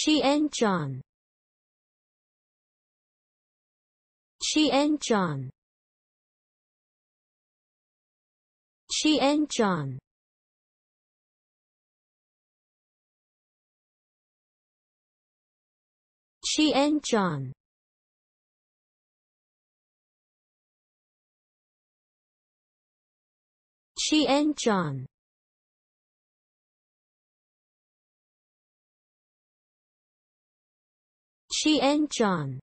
She and John. She and John. She and John. She she and John.